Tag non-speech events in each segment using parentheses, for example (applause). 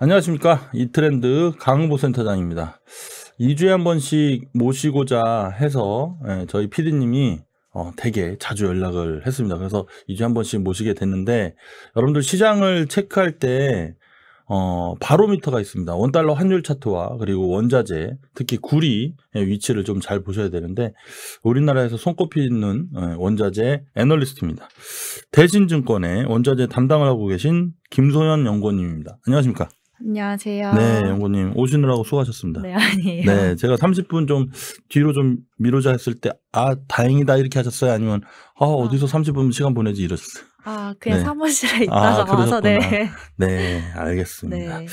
안녕하십니까 이트렌드 강보 센터장입니다 2주에 한 번씩 모시고자 해서 예, 저희 피디님이 어, 되게 자주 연락을 했습니다 그래서 2주에 한 번씩 모시게 됐는데 여러분들 시장을 체크할 때 어, 바로미터가 있습니다. 원달러 환율 차트와 그리고 원자재, 특히 구리의 예, 위치를 좀 잘 보셔야 되는데 우리나라에서 손꼽히는 예, 원자재 애널리스트입니다. 대신증권의 원자재 담당을 하고 계신 김소현 연구원님입니다. 안녕하십니까? 안녕하세요. 네, 영구님 오시느라고 수고하셨습니다. 네, 아니에요. 네, 제가 30분 좀 뒤로 좀 미루자 했을 때아 다행이다 이렇게 하셨어요? 아니면 아, 아. 어디서 아. 30분 시간 보내지 이랬어요? 아 그냥 네. 사무실에 아, 있다가 아, 와서 네. (laughs) 네, 알겠습니다. 네.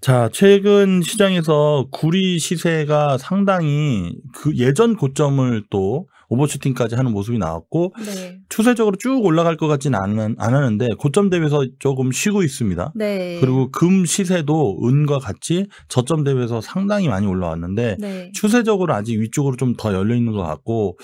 자, 최근 시장에서 구리 시세가 상당히 그 예전 고점을 또 오버슈팅까지 하는 모습이 나왔고 네. 추세적으로 쭉 올라갈 것 같지는 않은, 않았는데 고점 대비해서 조금 쉬고 있습니다. 네. 그리고 금 시세도 은과 같이 저점 대비해서 상당히 많이 올라왔는데 네. 추세적으로 아직 위쪽으로 좀 더 열려 있는 것 같고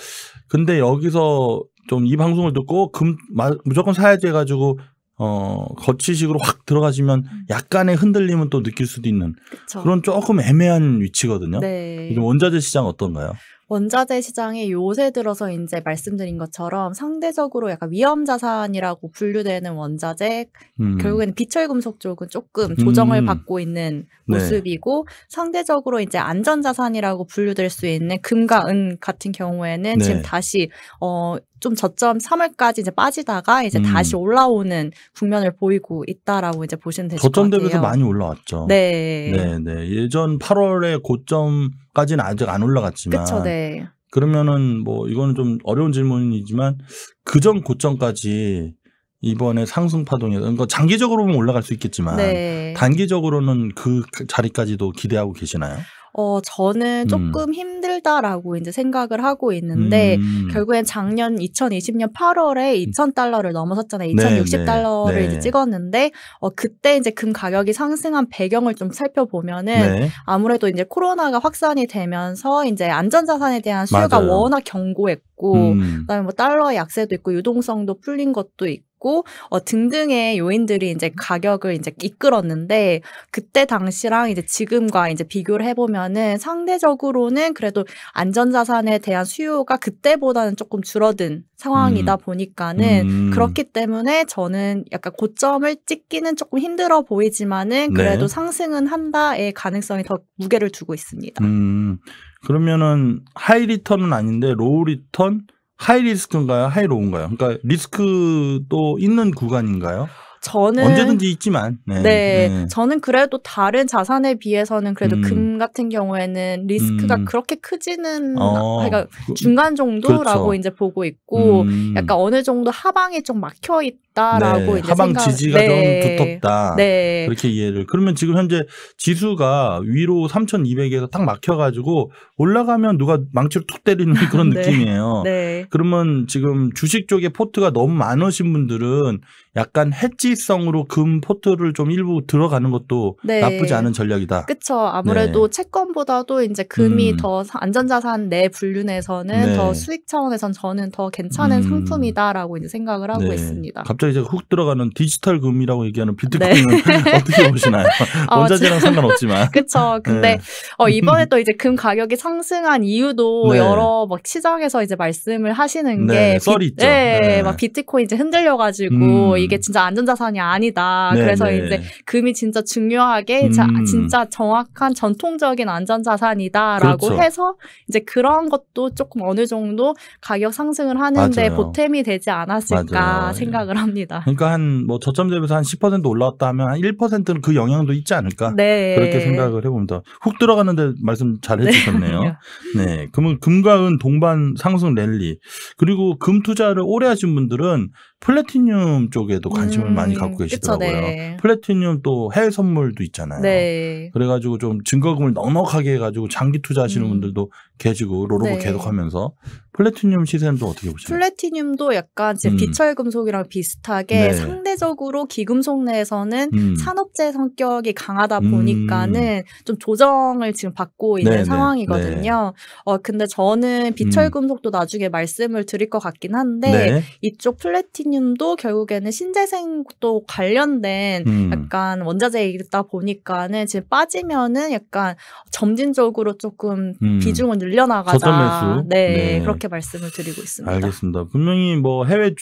근데 여기서 좀 이 방송을 듣고 금 마, 무조건 사야지 해가지고 어, 거치식으로 확 들어가시면 음. 약간의 흔들림은 또 느낄 수도 있는 그쵸. 그런 조금 애매한 위치거든요. 네. 원자재 시장 어떤가요? 원자재 시장이 요새 들어서 이제 말씀드린 것처럼 상대적으로 약간 위험 자산이라고 분류되는 원자재 음. 결국에는 비철금속 쪽은 조금 음. 조정을 음. 받고 있는 네. 모습이고 네. 상대적으로 이제 안전 자산이라고 분류될 수 있는 금과 은 같은 경우에는 네. 지금 다시 어좀 저점 3월까지 이제 빠지다가 이제 음. 다시 올라오는 국면을 보이고 있다라고 이제 보시면 되실 것 같아요. 저점 대비해서 많이 올라왔죠. 네. 네, 네. 예전 8월의 고점까지는 아직 안 올라갔지만 그쵸, 네. 그러면은 뭐 이거는 좀 어려운 질문이지만 그전 고점까지 이번에 상승 파동이 그러니까 장기적으로 보면 올라갈 수 있겠지만 네. 단기적으로는 그 자리까지도 기대하고 계시나요? 어, 저는 음. 조금 음. 힘들다라고 이제 생각을 하고 있는데, 음. 결국엔 작년 2020년 8월에 2,000달러를 넘어섰잖아요. 2,060달러를 네, 네. 이제 네. 찍었는데, 어, 그때 이제 금 가격이 상승한 배경을 좀 살펴보면은, 네. 아무래도 이제 코로나가 확산이 되면서, 이제 안전자산에 대한 수요가 맞아요. 워낙 견고했고 음. 그다음에 뭐 달러의 약세도 있고, 유동성도 풀린 것도 있고, 있고 어, 등등의 요인들이 이제 가격을 이제 이끌었는데 그때 당시랑 이제 지금과 이제 비교를 해보면은 상대적으로는 그래도 안전자산에 대한 수요가 그때보다는 조금 줄어든 상황이다 음. 보니까는 음. 그렇기 때문에 저는 약간 고점을 찍기는 조금 힘들어 보이지만은 네. 그래도 네. 상승은 한다의 가능성이 더 무게를 두고 있습니다. 음. 그러면은 하이 리턴은 아닌데 로우 리턴 하이 리스크인가요? 하이 로운가요? 그러니까 리스크도 있는 구간인가요? 저는 언제든지 있지만 네. 네, 네. 저는 그래도 다른 자산에 비해서는 그래도 음. 금 같은 경우에는 리스크가 음. 그렇게 크지는 어. 그러니까 중간 정도라고 그렇죠. 이제 보고 있고 음. 약간 어느 정도 하방이 좀 막혀 있다라고 네. 이제 하방 생각... 지지가 좀 두텁다 네. 네. 그렇게 이해를 그러면 지금 현재 지수가 위로 3,200에서 딱 막혀가지고 올라가면 누가 망치로 툭 때리는 (laughs) 그런 네. 느낌이에요. 네. 그러면 지금 주식 쪽에 포트가 너무 많으신 분들은 약간 해지 일시성으로 금 포트를 좀 일부 들어가는 것도 네. 나쁘지 않은 전략이다. 그렇죠. 아무래도 네. 채권보다도 이제 금이 음. 더 안전자산 내 분류 내에서는 네. 더 수익 차원에선 저는 더 괜찮은 음. 상품이다라고 이제 생각을 하고 네. 있습니다. 갑자기 제가 훅 들어가는 디지털 금이라고 얘기하는 네. 비트코인은 (laughs) 어떻게 보시나요? 어, (laughs) 원자재랑 상관없지만. (laughs) 그렇죠. 근데 어, 이번에 또 이제 금 가격이 상승한 이유도 여러 막 시장에서 이제 말씀을 하시는 게 썰이 비, 있죠. 네, 막 비트코인 이제 흔들려가지고 음. 이게 진짜 안전자 산 자산이 아니다. 네, 그래서 네. 이제 금이 진짜 중요하게 음. 자, 진짜 정확한 전통적인 안전 자산이다라고 그렇죠. 해서 이제 그런 것도 조금 어느 정도 가격 상승을 하는데 맞아요. 보탬이 되지 않았을까 맞아요. 생각을 예. 합니다. 그러니까 한 뭐 저점 대비해서 한 10% 올라왔다 하면 한 1%는 뭐 그 영향도 있지 않을까 네. 그렇게 생각을 해봅니다. 훅들어갔는데 말씀 잘 네. 해주셨네요. (laughs) 네, 그러면 금과 은 동반 상승 랠리 그리고 금 투자를 오래 하신 분들은 플래티늄 쪽에도 관심을 음, 많이 갖고 계시더라고요. 그쵸, 네. 플래티늄 또 해외 선물도 있잖아요. 네. 그래가지고 좀 증거금을 넉넉하게 해가지고 장기 투자하시는 음. 분들도 개지고 로로보 네. 계속하면서 플래티늄 시세는 어떻게 보시나요? 플래티늄도 약간 이제 음. 비철금속이랑 비슷하게 네. 상대적으로 기금속 내에서는 음. 산업재 성격이 강하다 음. 보니까는 음. 좀 조정을 지금 받고 있는 네, 네. 상황이거든요. 네. 어 근데 저는 비철금속도 음. 나중에 말씀을 드릴 것 같긴 한데 네. 이쪽 플래티늄도 결국에는 신재생도 관련된 음. 약간 원자재이다 보니까는 지금 빠지면은 약간 점진적으로 조금 비중을 늘려나가자. 저점 매수. 네, 네, 그렇게 말씀을 드리고 있습니다. 알겠습니다. 분명히 뭐 해외 주,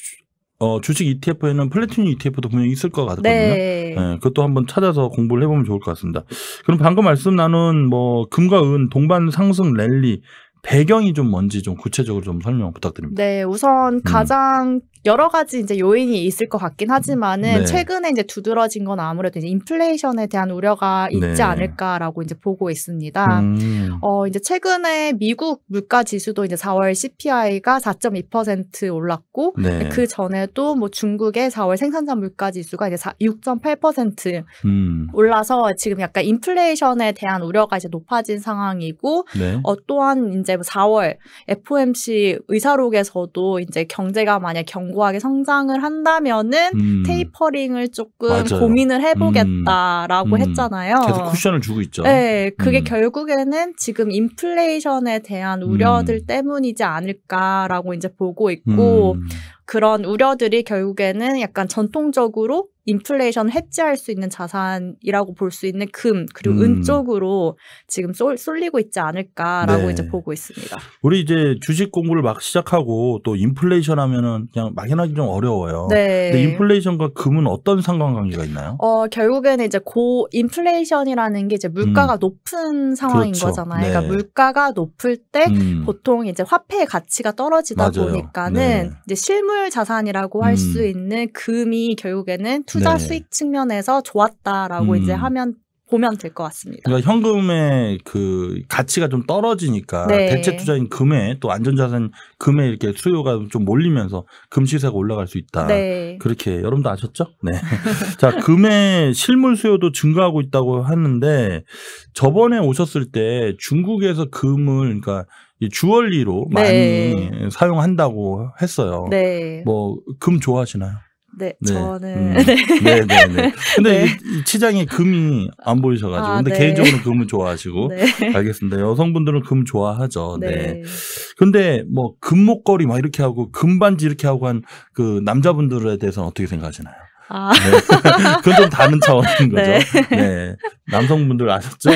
어, 주식 ETF에는 플래티늄 ETF도 분명히 있을 것 같거든요. 네. 네. 그것도 한번 찾아서 공부를 해보면 좋을 것 같습니다. 그럼 방금 말씀 나눈 뭐 금과 은 동반 상승 랠리 배경이 좀 뭔지 좀 구체적으로 좀 설명 부탁드립니다. 네, 우선 음. 가장 음. 여러 가지 이제 요인이 있을 것 같긴 하지만은 네. 최근에 이제 두드러진 건 아무래도 이제 인플레이션에 대한 우려가 있지 네. 않을까라고 이제 보고 있습니다. 음. 어, 이제 최근에 미국 물가 지수도 이제 4월 CPI가 4.2% 올랐고 네. 그 전에도 뭐 중국의 4월 생산자 물가 지수가 이제 6.8% 음. 올라서 지금 약간 인플레이션에 대한 우려가 이제 높아진 상황이고 네. 어, 또한 이제 이제 4월 FOMC 의사록에서도 이제 경제가 만약 견고하게 성장을 한다면은 음. 테이퍼링을 조금 맞아요. 고민을 음. 해보겠다라고 음. 했잖아요. 계속 쿠션을 주고 있죠. 네, 그게 음. 결국에는 지금 인플레이션에 대한 우려들 음. 때문이지 않을까라고 이제 보고 있고 그런 우려들이 결국에는 약간 전통적으로 인플레이션 해지할 수 있는 자산이라고 볼 수 있는 금 그리고 음. 은 쪽으로 지금 쏠, 쏠리고 있지 않을까라고 네. 이제 보고 있습니다. 우리 이제 주식 공부를 막 시작하고 또 인플레이션 하면은 그냥 막연하기 좀 어려워요. 네. 근데 인플레이션과 금은 어떤 상관관계가 있나요? 어 결국에는 이제 고 인플레이션이라는 게 이제 물가가 음. 높은 상황인 그렇죠. 거잖아요. 네. 그러니까 물가가 높을 때 음. 보통 이제 화폐의 가치가 떨어지다 맞아요. 보니까는 네. 이제 실물 채굴 자산이라고 할수 음. 있는 금이 결국에는 투자 네. 수익 측면에서 좋았다라고 이제 음. 하면 보면 될 것 같습니다. 그러니까 현금의 그 가치가 좀 떨어지니까 네. 대체 투자인 금에 또 안전자산 금에 이렇게 수요가 좀 몰리면서 금 시세가 올라갈 수 있다. 네. 그렇게 여러분도 아셨죠? 네. (laughs) 자, 금의 실물 수요도 증가하고 있다고 하는데 저번에 오셨을 때 중국에서 금을 그러니까 주얼리로 많이 네. 사용한다고 했어요. 네. 뭐금 좋아하시나요? 네, 네. 저는 음. (laughs) 네, 네, 네. 근데 네. 이, 치장이 금이 안 보이셔가지고 아, 근데 네. 개인적으로 금을 좋아하시고 네. 알겠습니다. 여성분들은 금 좋아하죠. 네. 네. 근데 뭐 금목걸이 막 이렇게 하고 금반지 이렇게 하고 한 그 남자분들에 대해서는 어떻게 생각하시나요? 아. 네. (laughs) 그건 좀 다른 차원인 거죠. 네. 네. 남성분들 아셨죠?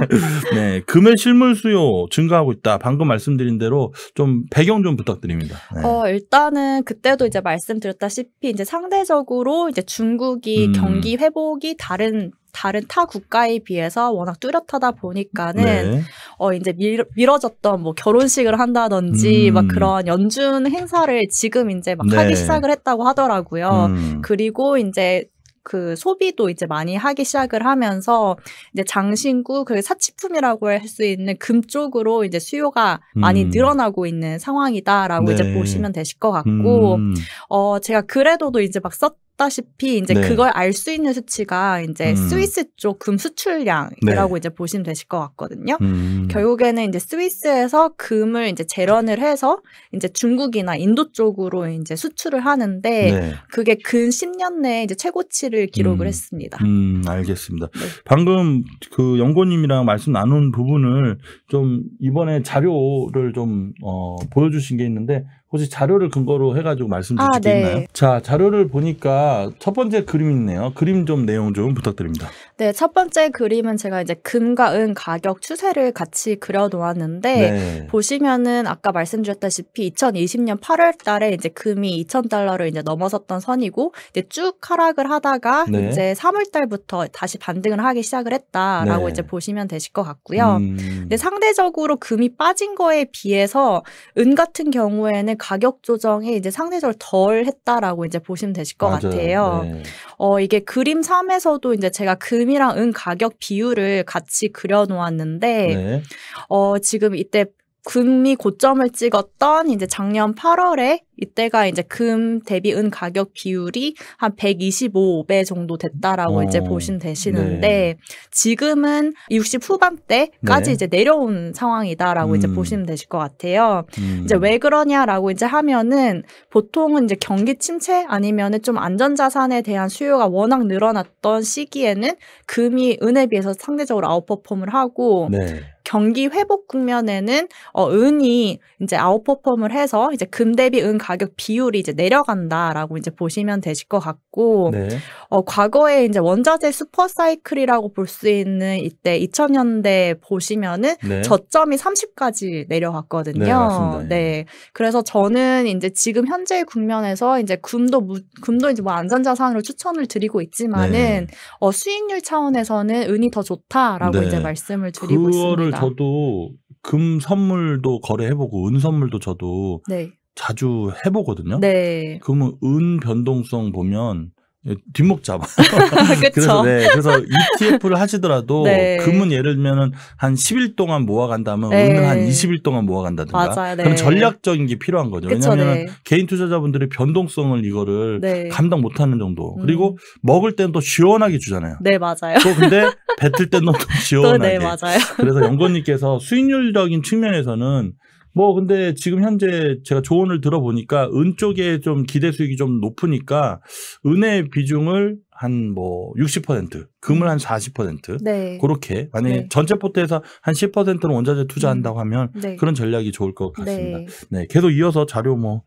(laughs) 네. 금의 실물 수요 증가하고 있다. 방금 말씀드린 대로 좀 배경 좀 부탁드립니다. 네. 어, 일단은 그때도 이제 말씀드렸다시피 이제 상대적으로 이제 중국이 음. 경기 회복이 다른 다른 타 국가에 비해서 워낙 뚜렷하다 보니까는 네. 어 이제 밀, 밀어졌던 뭐 결혼식을 한다든지 음. 막 그런 연준 행사를 지금 이제 막 네. 하기 시작을 했다고 하더라고요. 음. 그리고 이제 그 소비도 이제 많이 하기 시작을 하면서 이제 장신구 그 사치품이라고 할 수 있는 금 쪽으로 이제 수요가 많이 음. 늘어나고 있는 상황이다라고 네. 이제 보시면 되실 것 같고 음. 어 제가 그래도도 이제 막썼 다시피 이제 네. 그걸 알 수 있는 수치가 이제 음. 스위스 쪽 금 수출량이라고 네. 이제 보시면 되실 것 같거든요. 음. 결국에는 이제 스위스에서 금을 이제 재련을 해서 이제 중국이나 인도 쪽으로 이제 수출을 하는데 네. 그게 근 10년 내에 이제 최고치를 기록을 음. 했습니다. 음, 알겠습니다. 네. 방금 그연구원님이랑 말씀 나눈 부분을 좀 이번에 자료를 좀 어, 보여주신 게 있는데 혹시 자료를 근거로 해가지고 말씀 주실 아, 수 네. 있나요? 자, 자료를 보니까 첫 번째 그림 이 있네요. 그림 좀 내용 좀 부탁드립니다. 네, 첫 번째 그림은 제가 이제 금과 은 가격 추세를 같이 그려놓았는데 네. 보시면은 아까 말씀드렸다시피 2020년 8월달에 이제 금이 2,000달러를 이제 넘어섰던 선이고 이제 쭉 하락을 하다가 네. 이제 3월달부터 다시 반등을 하기 시작을 했다라고 네. 이제 보시면 되실 것 같고요. 음. 근데 상대적으로 금이 빠진 거에 비해서 은 같은 경우에는 가격 조정에 이제 상대적으로 덜 했다라고 이제 보시면 되실 것 맞아요. 같아요. 네. 어 이게 그림 3에서도 이제 제가 금 금이랑 은 가격 비율을 같이 그려놓았는데 네. 어, 지금 이때 금이 고점을 찍었던 이제 작년 8월에 이때가 이제 금 대비 은 가격 비율이 한 125배 정도 됐다라고 오, 이제 어. 보시면 되시는데 네. 지금은 60 후반대까지 네. 이제 내려온 상황이다라고 음. 이제 보시면 되실 것 같아요. 음. 이제 왜 그러냐라고 이제 하면은 보통은 이제 경기 침체 아니면은 좀 안전자산에 대한 수요가 워낙 늘어났던 시기에는 금이 은에 비해서 상대적으로 아웃퍼폼을 하고 네. 경기 회복 국면에는 어, 은이 이제 아웃퍼폼을 해서 이제 금 대비 은 가격 비율이 이제 내려간다라고 이제 보시면 되실 것 같고 네. 어, 과거에 이제 원자재 슈퍼사이클이라고 볼 수 있는 이때 2000년대 보시면은 네. 저점이 30까지 내려갔거든요. 네, 예. 네. 그래서 저는 이제 지금 현재 국면에서 이제 금도 무, 금도 이제 뭐 안전자산으로 추천을 드리고 있지만은 네. 어, 수익률 차원에서는 은이 더 좋다라고 네. 이제 말씀을 드리고 있습니다. 그러니까 저도 금 선물도 거래해보고 은 선물도 저도 네. 자주 해보거든요. 네. 그러면 은 변동성 보면 예, 뒷목 잡아. (laughs) 그래서 네. 그래서 ETF를 하시더라도 네. 금은 예를 들면은 한 10일 동안 모아간다면 네. 은은 한 20일 동안 모아간다든가. 맞아요. 네. 그럼 전략적인 게 필요한 거죠. 왜냐하면 네. 개인 투자자분들이 변동성을 이거를 네. 감당 못하는 정도. 음. 그리고 음. 먹을 때는 또 시원하게 주잖아요. 네 맞아요. 또 근데 뱉을 때는 또 시원하게. (laughs) 또 네, 맞아요. 그래서 연건님께서 수익률적인 측면에서는 뭐 근데 지금 현재 제가 조언을 들어보니까 은 쪽에 좀 기대 수익이 좀 높으니까 은의 비중을 한 뭐60% 금을 한 40% 네. 그렇게 만약에 네. 전체 포트에서 한 10%는 원자재 투자한다고 음. 하면 네. 그런 전략이 좋을 것 같습니다. 네, 네 계속 이어서 자료 뭐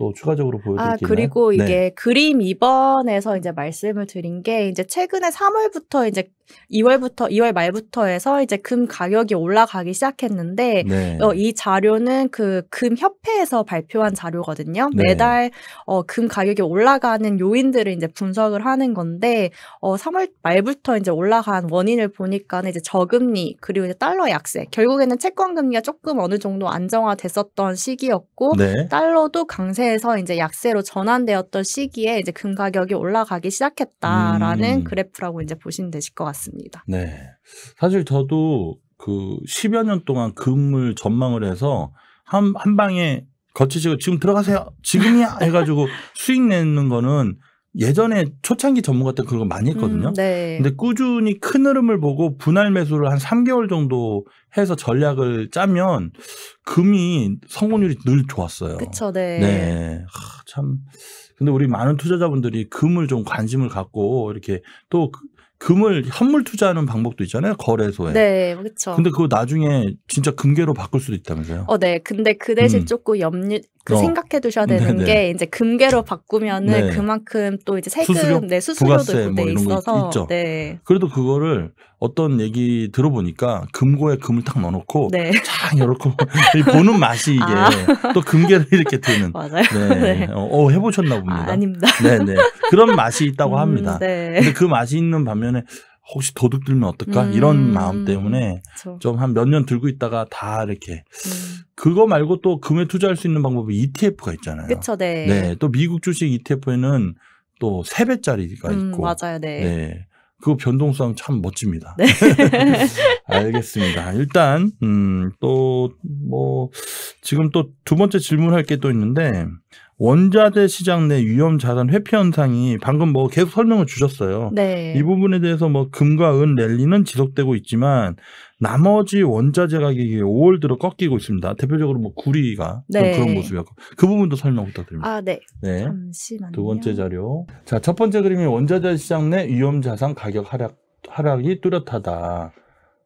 또 추가적으로 아, 보여드릴게요. 아 그리고 네. 이게 네. 그림 2번에서 이제 말씀을 드린 게 이제 최근에 3월부터 이제 2월부터 2월 말부터 해서 이제 금 가격이 올라가기 시작했는데 네. 어, 이 자료는 그 금 협회에서 발표한 자료거든요. 네. 매달 어, 금 가격이 올라가는 요인들을 이제 분석을 하는 건데 어, 3월 말부터 이제 올라간 원인을 보니까 이제 저금리 그리고 이제 달러 약세 결국에는 채권 금리가 조금 어느 정도 안정화됐었던 시기였고 네. 달러도 강세에서 이제 약세로 전환되었던 시기에 이제 금 가격이 올라가기 시작했다라는 음. 그래프라고 이제 보시면 되실 것 같습니다. 같습니다. 네. 사실 저도 그1 0여년 동안 근무를 전망을 해서 한, 한 방에 거치시고 지금 들어가세요. 지금이야 (laughs) 해가지고 수익 내는 거는 예전에 초창기 전문가 때 그런 거 많이 했거든요. 음, 네. 근데 꾸준히 큰 흐름을 보고 분할 매수를 한 3개월 정도 해서 전략을 짜면 금이 성공률이 늘 좋았어요. 그쵸, 네. 네. 참 근데 우리 많은 투자자분들이 금을 좀 관심을 갖고 이렇게 또 그, 금을 현물 투자하는 방법도 있잖아요 거래소에. 네, 그렇죠. 근데 그거 나중에 진짜 금괴로 바꿀 수도 있다면서요? 어, 네. 근데 그 대신 음. 조금 염려 그 어. 생각해 두셔야 되는 네네. 게 이제 금괴로 바꾸면은 네. 그만큼 또 이제 세금 수수료? 네 수수료도 부가세, 그 뭐 있어서 있죠. 네. 그래도 그거를 어떤 얘기 들어보니까 금고에 금을 탁 넣어놓고 네. 쫙 열어놓고 보는 맛이 이게 아. 또 금괴를 이렇게 드는 네. 네. 어, 어 해보셨나 아, 봅니다. 아, 닙니다 네네 그런 맛이 있다고 음, 합니다. 네. 근데 그 맛이 있는 반면에 혹시 도둑 들면 어떨까 음, 이런 마음 때문에 좀 한 몇 년 들고 있다가 다 이렇게 음. 그거 말고 또 금에 투자할 수 있는 방법이 ETF가 있잖아요. 그렇 네. 네. 또 미국 주식 ETF에는 또 세배짜리가 음, 있고 맞아요, 네. 네. 그 변동성 참 멋집니다. 네. (laughs) 알겠습니다. 일단 음 또 뭐 지금 또 두 번째 질문할 게 또 있는데 원자재 시장 내 위험 자산 회피 현상이 방금 뭐 계속 설명을 주셨어요. 네. 이 부분에 대해서 뭐 금과 은 랠리는 지속되고 있지만 나머지 원자재 가격이 5월 들어 꺾이고 있습니다. 대표적으로 뭐 구리가 네. 그런 모습이었고 그 부분도 설명 부탁드립니다. 아 네. 네. 잠시만요. 두 번째 자료. 자첫 번째 그림이 원자재 시장 내 위험 자산 가격 하락 하락이 뚜렷하다.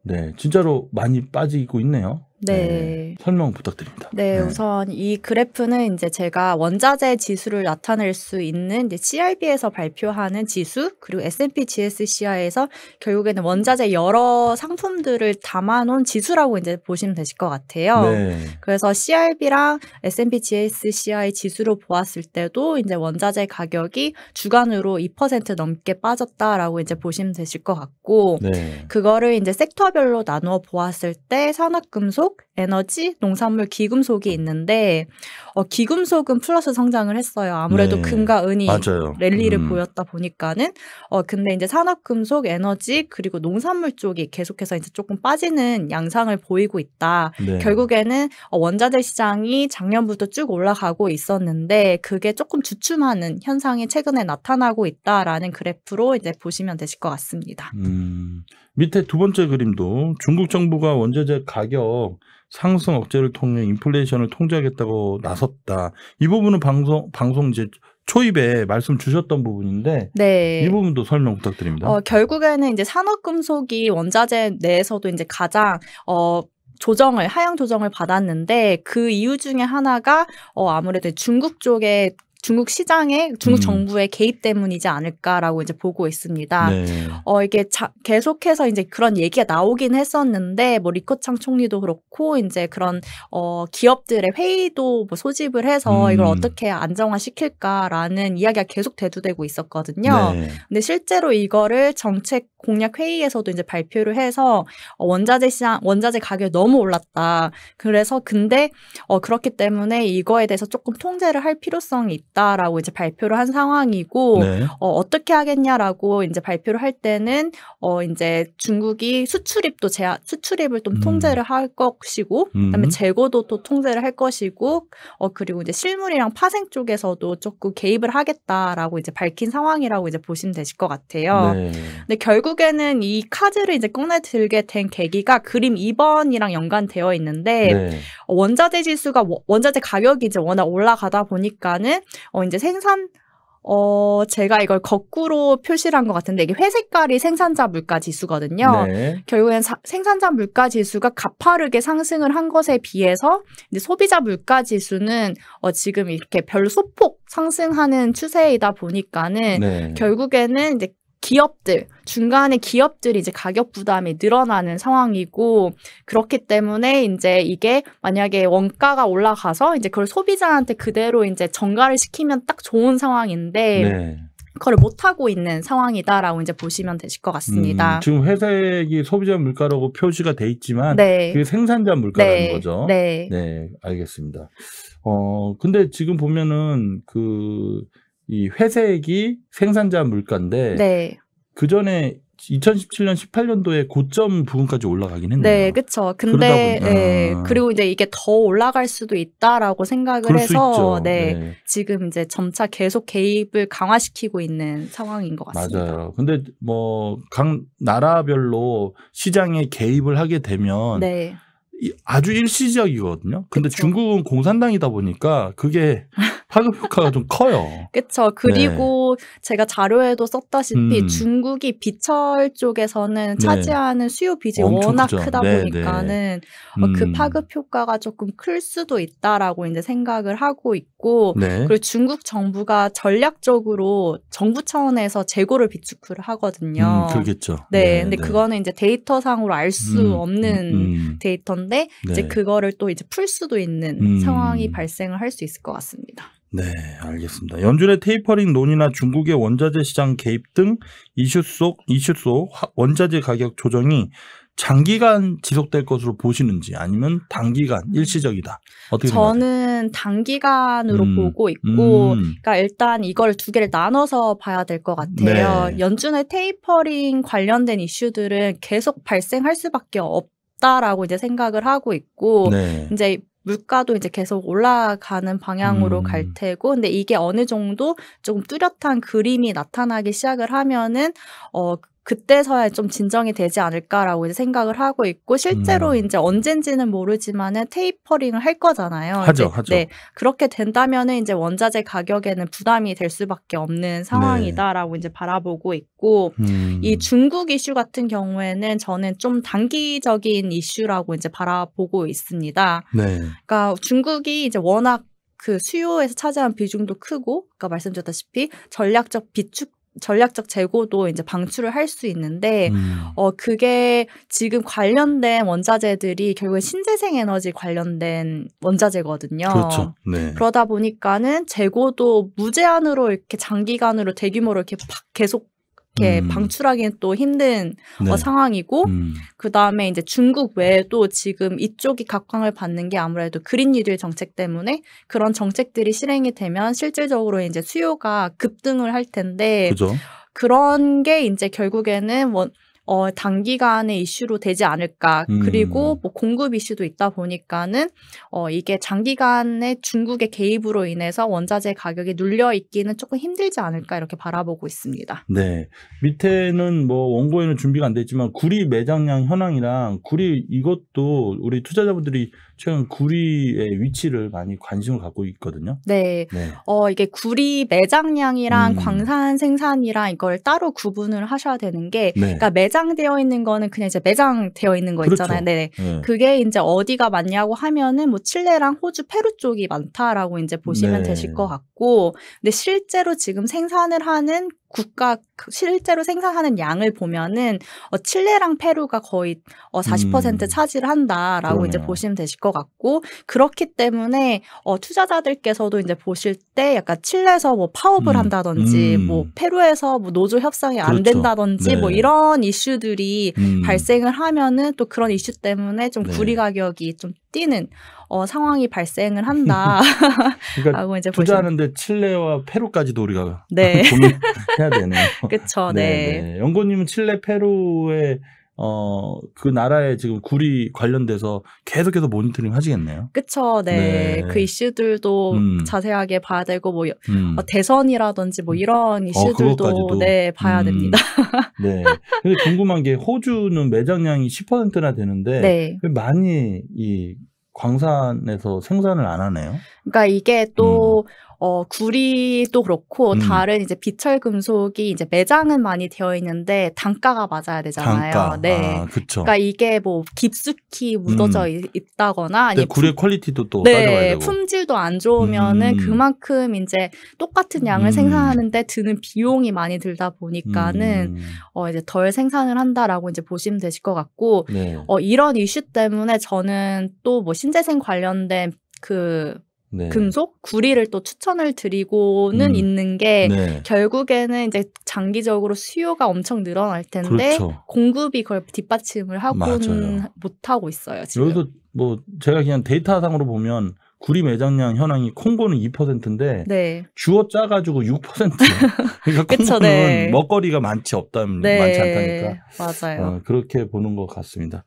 네, 진짜로 많이 빠지고 있네요. 네. 네. 설명 부탁드립니다. 네, 네, 우선 이 그래프는 이제 제가 원자재 지수를 나타낼 수 있는 이제 CRB에서 발표하는 지수 그리고 S&P GSCI에서 결국에는 원자재 여러 상품들을 담아놓은 지수라고 이제 보시면 되실 것 같아요. 네. 그래서 CRB랑 S&P GSCI 지수로 보았을 때도 이제 원자재 가격이 주간으로 2% 넘게 빠졌다라고 이제 보시면 되실 것 같고 네. 그거를 이제 섹터별로 나누어 보았을 때 산업금속 Facebook 에너지, 농산물, 기금속이 있는데 어, 기금속은 플러스 성장을 했어요. 아무래도 네. 금과 은이 맞아요. 랠리를 음. 보였다 보니까는 어 근데 이제 산업금속, 에너지 그리고 농산물 쪽이 계속해서 이제 조금 빠지는 양상을 보이고 있다. 네. 결국에는 어, 원자재 시장이 작년부터 쭉 올라가고 있었는데 그게 조금 주춤하는 현상이 최근에 나타나고 있다라는 그래프로 이제 보시면 되실 것 같습니다. 음. 밑에 두 번째 그림도 중국 정부가 원자재 가격 상승 억제를 통해 인플레이션을 통제하겠다고 나섰다. 이 부분은 방송 방송 이제 초입에 말씀 주셨던 부분인데 네. 이 부분도 설명 부탁드립니다. 어, 결국에는 이제 산업금속이 원자재 내에서도 이제 가장 어, 조정을 하향 조정을 받았는데 그 이유 중에 하나가 어 아무래도 중국 쪽에 중국 시장에 중국 음. 정부의 개입 때문이지 않을까라고 이제 보고 있습니다. 네. 어 이게 자, 계속해서 이제 그런 얘기가 나오긴 했었는데 뭐 리코창 총리도 그렇고 이제 그런 어 기업들의 회의도 뭐 소집을 해서 음. 이걸 어떻게 안정화 시킬까라는 이야기가 계속 대두되고 있었거든요. 네. 근데 실제로 이거를 정책 공약 회의에서도 이제 발표를 해서 어, 원자재 시장 원자재 가격이 너무 올랐다. 그래서 근데 어 그렇기 때문에 이거에 대해서 조금 통제를 할 필요성이 있다. 있다라고 이제 발표를 한 상황이고 네. 어, 어떻게 하겠냐라고 이제 발표를 할 때는 어 이제 중국이 수출입도 제한 수출입을 좀 음. 통제를 할 것이고 그다음에 음. 재고도 또 통제를 할 것이고 어 그리고 이제 실물이랑 파생 쪽에서도 조금 개입을 하겠다라고 이제 밝힌 상황이라고 이제 보시면 되실 것 같아요. 네. 근데 결국에는 이 카드를 이제 꺼내 들게 된 계기가 그림 2번이랑 연관되어 있는데 네. 원자재 지수가 원자재 가격이 이제 워낙 올라가다 보니까는 어, 이제 생산 어, 제가 이걸 거꾸로 표시를 한 것 같은데 이게 회색깔이 생산자 물가 지수거든요. 네. 결국엔 사, 생산자 물가 지수가 가파르게 상승을 한 것에 비해서 소비자 물가 지수는 어, 지금 이렇게 별 소폭 상승하는 추세이다 보니까는 네. 결국에는 이제 기업들 중간에 기업들이 이제 가격 부담이 늘어나는 상황이고 그렇기 때문에 이제 이게 만약에 원가가 올라가서 이제 그걸 소비자한테 그대로 이제 전가를 시키면 딱 좋은 상황인데 네. 그걸 못 하고 있는 상황이다라고 이제 보시면 되실 것 같습니다. 음, 지금 회색이 소비자 물가라고 표시가 돼 있지만 네. 그게 생산자 물가라는 네. 거죠. 네. 네 알겠습니다. 어 근데 지금 보면은 그이 회색이 생산자 물가인데 네. 그 전에 2017년 18년도에 고점 부분까지 올라가긴 했네요. 네, 그렇죠. 근데 네, 그리고 이제 이게 더 올라갈 수도 있다라고 생각을 해서 네, 네, 지금 이제 점차 계속 개입을 강화시키고 있는 상황인 것 같습니다. 맞아요. 근데 뭐 각 나라별로 시장에 개입을 하게 되면 네. 아주 일시적이거든요. 근데 그쵸. 중국은 공산당이다 보니까 그게 (laughs) 파급 효과가 좀 커요. 그렇죠. 그리고 네. 제가 자료에도 썼다시피 음. 중국이 비철 쪽에서는 네. 차지하는 네. 수요 빚이 워낙 크죠. 크다 네, 네. 보니까는 어, 그 음. 그 파급 효과가 조금 클 수도 있다라고 이제 생각을 하고 있고 네. 그리고 중국 정부가 전략적으로 정부 차원에서 재고를 비축을 하거든요. 음, 그렇겠죠. 네, 근데 그거는 이제 데이터상으로 알수 음, 음, 없는 음. 데이터인데 이제 그거를 또 이제 풀 수도 있는 상황이 발생을 할 수 있을 것 같습니다. 네, 알겠습니다. 연준의 테이퍼링 논의나 중국의 원자재 시장 개입 등 이슈 속 이슈 속 원자재 가격 조정이 장기간 지속될 것으로 보시는지 아니면 단기간 음. 일시적이다. 어떻게 저는 생각해요? 단기간으로 음, 보고 있고, 음. 그러니까 일단 이걸 두 개를 나눠서 봐야 될 것 같아요. 네. 연준의 테이퍼링 관련된 이슈들은 계속 발생할 수밖에 없. 다라고 이제 생각을 하고 있고 네. 이제 물가도 이제 계속 올라가는 방향으로 음. 갈 테고 근데 이게 어느 정도 조금 뚜렷한 그림이 나타나기 시작을 하면은 어 그때서야 좀 진정이 되지 않을까라고 이제 생각을 하고 있고 실제로 음. 이제 언젠지는 모르지만은 테이퍼링을 할 거잖아요. 하죠, 이제, 하죠. 네, 그렇게 된다면은 이제 원자재 가격에는 부담이 될 수밖에 없는 네. 상황이다라고 네. 이제 바라보고 있고 음. 이 중국 이슈 같은 경우에는 저는 좀 단기적인 이슈라고 이제 바라보고 있습니다. 네. 그러니까 중국이 이제 워낙 그 수요에서 차지한 비중도 크고, 아까 말씀드렸다시피 전략적 비축 전략적 재고도 이제 방출을 할 수 있는데 음. 어 그게 지금 관련된 원자재들이 결국에 신재생 에너지 관련된 원자재거든요. 그렇죠. 네. 그러다 보니까는 재고도 무제한으로 이렇게 장기간으로 대규모로 이렇게 계속 이렇게 음. 방출하기엔또 힘든 어, 네. 어, 상황이고 음. 그다음에 이제 중국 외에도 지금 이쪽이 각광을 받는 게 아무래도 그린 뉴딜 정책 때문에 그런 정책들이 실행이 되면 실질적으로 이제 수요가 급등을 할 텐데 그죠. 그런 게 이제 결국에는 원, 어, 단기간의 이슈로 되지 않을까. 음. 그리고 뭐 공급 이슈도 있다 보니까는 어, 이게 장기간의 중국의 개입으로 인해서 원자재 가격이 눌려 있기는 조금 힘들지 않을까 이렇게 바라보고 있습니다. 네. 밑에는 뭐 원고에는 준비가 안 됐지만 구리 매장량 현황이랑 구리 이것도 우리 투자자분들이 최근 구리의 위치를 많이 관심을 갖고 있거든요. 네. 네. 어, 이게 구리 매장량이랑 음. 광산 생산이랑 이걸 따로 구분을 하셔야 되는 게, 네. 그러니까 매장되어 있는 거는 그냥 이제 매장되어 있는 거 그렇죠. 있잖아요. 네. 네. 그게 이제 어디가 맞냐고 하면은 뭐 칠레랑 호주, 페루 쪽이 많다라고 이제 보시면 네. 되실 것 같고, 근데 실제로 지금 생산을 하는 국가 그 실제로 생산하는 양을 보면은 어, 칠레랑 페루가 거의 어, 40% 음. 차지를 한다라고 그러네요. 이제 보시면 되실 것 같고 그렇기 때문에 어, 투자자들께서도 이제 보실 때 약간 칠레에서 뭐 파업을 음. 한다든지 뭐 음. 뭐 페루에서 뭐 노조 협상이 그렇죠. 안 된다든지 뭐 네. 뭐 이런 이슈들이 음. 발생을 하면은 또 그런 이슈 때문에 좀 네. 구리 가격이 좀 뛰는 어, 상황이 발생을 한다. (laughs) 그러니까 이제 투자하는데 보시면. 칠레와 페루까지도 우리가 네. (laughs) 고민해야 되네요. (laughs) 그렇죠. 네. 네. 연고님은 칠레, 페루에 어, 그 나라의 지금 굴이 관련돼서 계속해서 모니터링 하시겠네요. 그쵸. 네. 네. 그 이슈들도 음. 자세하게 봐야 되고, 뭐, 음. 어, 대선이라든지 뭐 이런 어, 이슈들도 어, 네, 봐야 음. 됩니다. (laughs) 네. 근데 궁금한 게 호주는 매장량이 10%나 되는데, 네. 많이 이 광산에서 생산을 안 하네요. 그러니까 이게 또, 음. 어, 구리도 그렇고 음. 다른 이제 비철 금속이 이제 매장은 많이 되어 있는데 단가가 맞아야 되잖아요. 단가. 네. 아, 그러니까 이게 뭐 깊숙이 묻어져 음. 있다거나 아니 면 구리 퀄리티도 또 네, 따져야 되고 품질도 안 좋으면은 음. 그만큼 이제 똑같은 양을 음. 생산하는데 드는 비용이 많이 들다 보니까는 음. 어 이제 덜 생산을 한다라고 이제 보시면 되실 것 같고 네. 어 이런 이슈 때문에 저는 또 뭐 신재생 관련된 그 네. 금속 구리를 또 추천을 드리고는 음. 있는 게 네. 결국에는 이제 장기적으로 수요가 엄청 늘어날 텐데 그렇죠. 공급이 그걸 뒷받침을 하고는 못 하고 있어요. 지금. 여기도 뭐 제가 그냥 데이터상으로 보면 구리 매장량 현황이 콩고는 2%인데 네. 주어 짜가지고 6%. (laughs) 그러니까 콩고는 네. 먹거리가 많지 없다 네. 많지 않다니까. 맞아요. 어, 그렇게 보는 것 같습니다.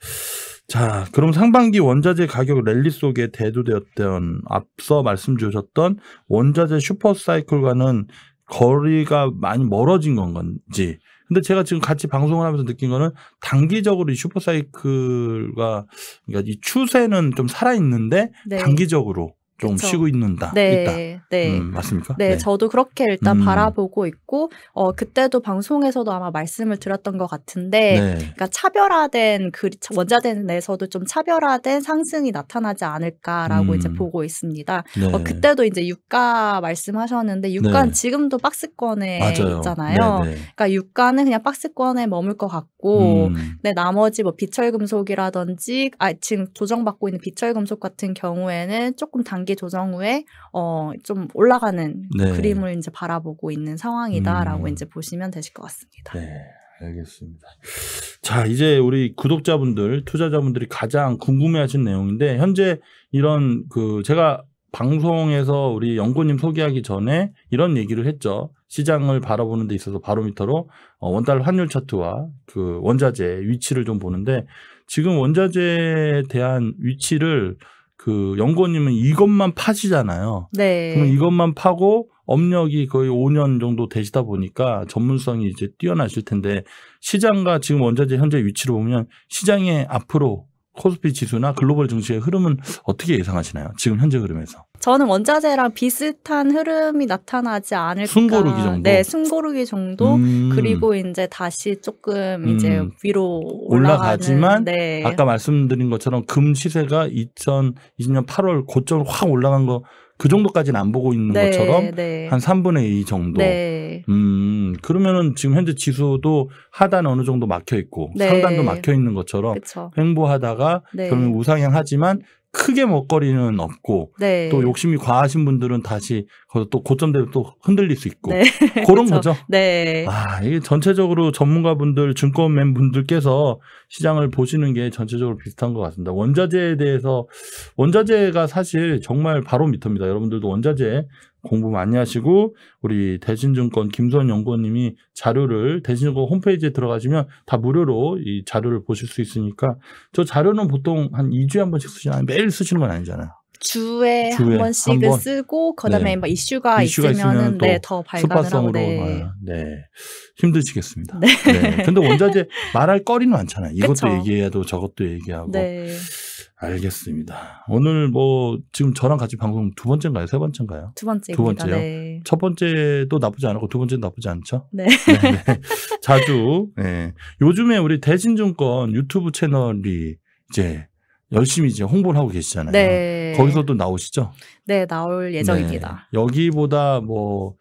자, 그럼 상반기 원자재 가격 랠리 속에 대두되었던 앞서 말씀 주셨던 원자재 슈퍼사이클과는 거리가 많이 멀어진 건 건지. 근데 제가 지금 같이 방송을 하면서 느낀 거는 단기적으로 이 슈퍼사이클과 그러니까 이 추세는 좀 살아있는데 네. 단기적으로 좀 그쵸. 쉬고 있는다. 네, 있다. 네. 음, 맞습니까? 네, 네, 저도 그렇게 일단 음. 바라보고 있고 어 그때도 방송에서도 아마 말씀을 드렸던 것 같은데 네. 그러니까 차별화된 그원자재 내에서도 좀 차별화된 상승이 나타나지 않을까라고 음. 이제 보고 있습니다. 네. 어 그때도 이제 유가 말씀하셨는데 유가는 네. 지금도 박스권에 맞아요. 있잖아요. 네, 네. 그러니까 유가는 그냥 박스권에 머물 것 같고 근데 음. 나머지 뭐 비철 금속이라든지 아 지금 조정받고 있는 비철 금속 같은 경우에는 조금 당 단기 조정 후에 어좀 올라가는 네. 그림을 이제 바라보고 있는 상황이다라고 음. 이제 보시면 되실 것 같습니다. 네. 알겠습니다. 자, 이제 우리 구독자분들, 투자자분들이 가장 궁금해하신 내용인데 현재 이런 그 제가 방송에서 우리 연구님 소개하기 전에 이런 얘기를 했죠. 시장을 바라보는 데 있어서 바로미터로 어, 원달 환율 차트와 그 원자재 위치를 좀 보는데 지금 원자재에 대한 위치를 그 연구원님은 이것만 파시잖아요. 네. 그럼 이것만 파고 업력이 거의 5년 정도 되시다 보니까 전문성이 이제 뛰어나실 텐데 시장과 지금 원자재 현재 위치로 보면 시장의 앞으로 코스피 지수나 글로벌 증시의 흐름은 어떻게 예상하시나요? 지금 현재 흐름에서. 저는 원자재랑 비슷한 흐름이 나타나지 않을까. 숨고르기 정도. 네, 순고르기 정도. 음. 그리고 이제 다시 조금 음. 이제 위로 올라가지만 네. 아까 말씀드린 것처럼 금 시세가 2020년 8월 고점 확 올라간 거그 정도까지는 안 보고 있는 네, 것처럼 네. 한 3분의 2 정도. 네. 음, 그러면은 지금 현재 지수도 하단 어느 정도 막혀 있고 네. 상단도 막혀 있는 것처럼 그쵸. 횡보하다가 그러면 네. 우상향하지만 크게 먹거리는 없고 네. 또 욕심이 과하신 분들은 다시 거기서 또 고점대로 또 흔들릴 수 있고 네. (laughs) 그런 그렇 거죠. 네. 아 이게 전체적으로 전문가분들 증권맨 분들께서 시장을 보시는 게 전체적으로 비슷한 것 같습니다. 원자재에 대해서 원자재가 사실 정말 바로 밑입니다 여러분들도 원자재 공부 많이 하시고 우리 대신증권 김선 연구원님이 자료를 대신증권 홈페이지에 들어가시면 다 무료로 이 자료를 보실 수 있으니까 저 자료는 보통 한 2주에 한 번씩 쓰시나요? 매일 쓰시는 건 아니잖아요. 주에, 주한번씩 번. 쓰고 그다음에 네. 뭐 이슈가, 이슈가 있으면은 네, 더 발간하고 네. 네. 힘드시겠습니다. 네. 네. 근데 원자재 말할 거리는 많잖아요. (laughs) 이것도 그쵸. 얘기해도 저것도 얘기하고. 네. 알겠습니다. 오늘 뭐 지금 저랑 같이 방송 두 번째인가요? 세 번째인가요? 두번째두 번째요. 네. 첫 번째도 나쁘지 않고 두 번째도 나쁘지 않죠? 네. 네. 네. 자주 네. 요즘에 우리 대신증권 유튜브 채널이 이제 열심히 이제 홍보를 하고 계시잖아요. 네. 거기서도 나오시죠? 네, 나올 예정입니다. 네. 여기보다 뭐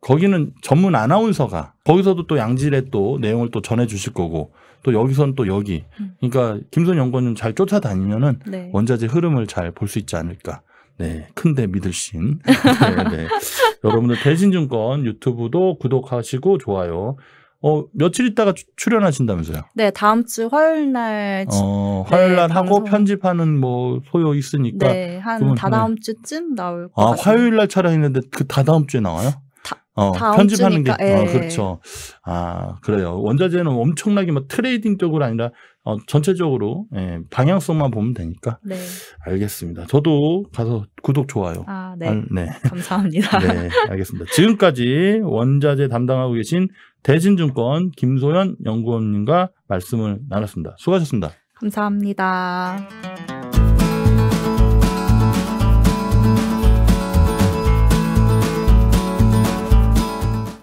거기는 전문 아나운서가 거기서도 또 양질의 또 내용을 또 전해 주실 거고 또 여기선 또 여기 음. 그러니까 김선 연구원님 잘 쫓아다니면은 네. 원자재 흐름을 잘 볼 수 있지 않을까 네, 큰데 믿을신. (laughs) 네, 네. 여러분들 대신증권 유튜브도 구독하시고 좋아요. 어, 며칠 있다가 출연하신다면서요? 네, 다음 주 화요일 날. 어, 화요일 날 네, 하고 방송... 편집하는 뭐 소요 있으니까. 네, 한 다다음 네. 주쯤 나올 것 아, 같습니다. 화요일 날 촬영했는데 그 다다음 주에 나와요? 다, 어, 다음 편집하는 주니까, 게. 예. 어, 그렇죠. 아, 그래요. 원자재는 엄청나게 막 트레이딩 쪽으로 아니라 어, 전체적으로 예, 방향성만 보면 되니까. 네. 알겠습니다. 저도 가서 구독 좋아요. 아, 네. 아, 네. (laughs) 감사합니다. 네, 알겠습니다. 지금까지 원자재 담당하고 계신 대진증권 김소연 연구원님과 말씀을 나눴습니다. 수고하셨습니다. 감사합니다.